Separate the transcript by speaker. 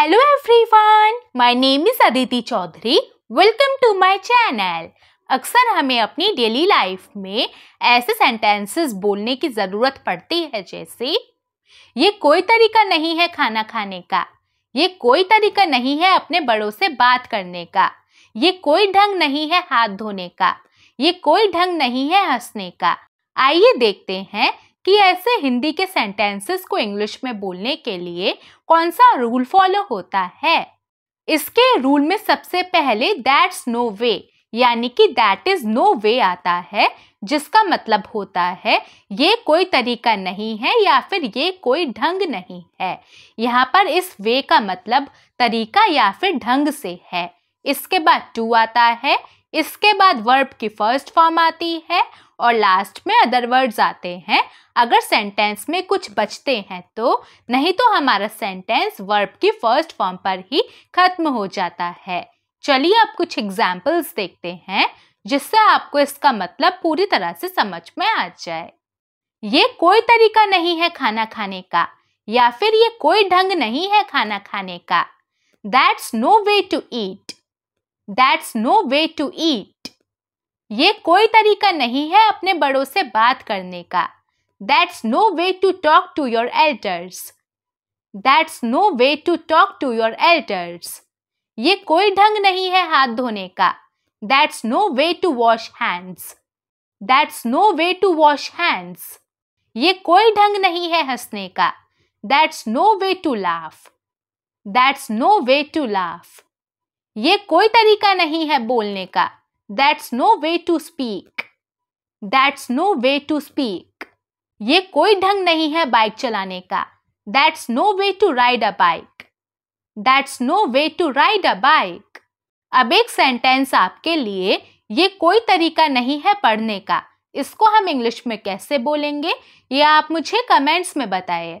Speaker 1: Hello everyone my name is Aditi Chaudhary welcome to my channel अक्सर हमें अपनी डेली लाइफ में ऐसे सेंटेंसेस बोलने की ज़रूरत पड़ती है जैसे ये कोई तरीका नहीं है खाना खाने का ये कोई तरीका नहीं है अपने बड़ों से बात करने का ये कोई ढंग नहीं है हाथ धोने का ये कोई ढंग नहीं है हंसने का आइए देखते हैं कि ऐसे हिंदी के सेंटेंसेस को इंग्लिश में बोलने के लिए कौन सा रूल फॉलो होता है इसके रूल में सबसे पहले दैट्स नो वे यानी कि दैट इज नो वे आता है जिसका मतलब होता है ये कोई तरीका नहीं है या फिर ये कोई ढंग नहीं है यहाँ पर इस वे का मतलब तरीका या फिर ढंग से है इसके बाद टू आता है इसके बाद वर्ब की फर्स्ट फॉर्म आती है और लास्ट में अदर वर्ड्स आते हैं अगर सेंटेंस में कुछ बचते हैं तो नहीं तो हमारा सेंटेंस वर्ब की फर्स्ट फॉर्म पर ही खत्म हो जाता है चलिए आप कुछ एग्जाम्पल्स देखते हैं जिससे आपको इसका मतलब पूरी तरह से समझ में आ जाए ये कोई तरीका नहीं है खाना खाने का या फिर ये कोई ढंग नहीं है खाना खाने का that's no way to eat that's no way to eat ये कोई तरीका नहीं है अपने बड़ों से बात करने का that's no way to talk to your elders that's no way to talk to your elders ये कोई ढंग नहीं है हाथ धोने का that's no way to wash hands that's no way to wash hands ये कोई ढंग नहीं है हंसने का that's no way to laugh that's no way to laugh ये कोई तरीका नहीं है बोलने का that's no way to speak that's no way to speak ये कोई ढंग नहीं है बाइक चलाने का that's no way to ride a bike that's no way to ride a bike अब एक सेंटेंस आपके लिए ये कोई तरीका नहीं है पढ़ने का इसको हम इंग्लिश में कैसे बोलेंगे ये आप मुझे कमेंट्स में बताएं।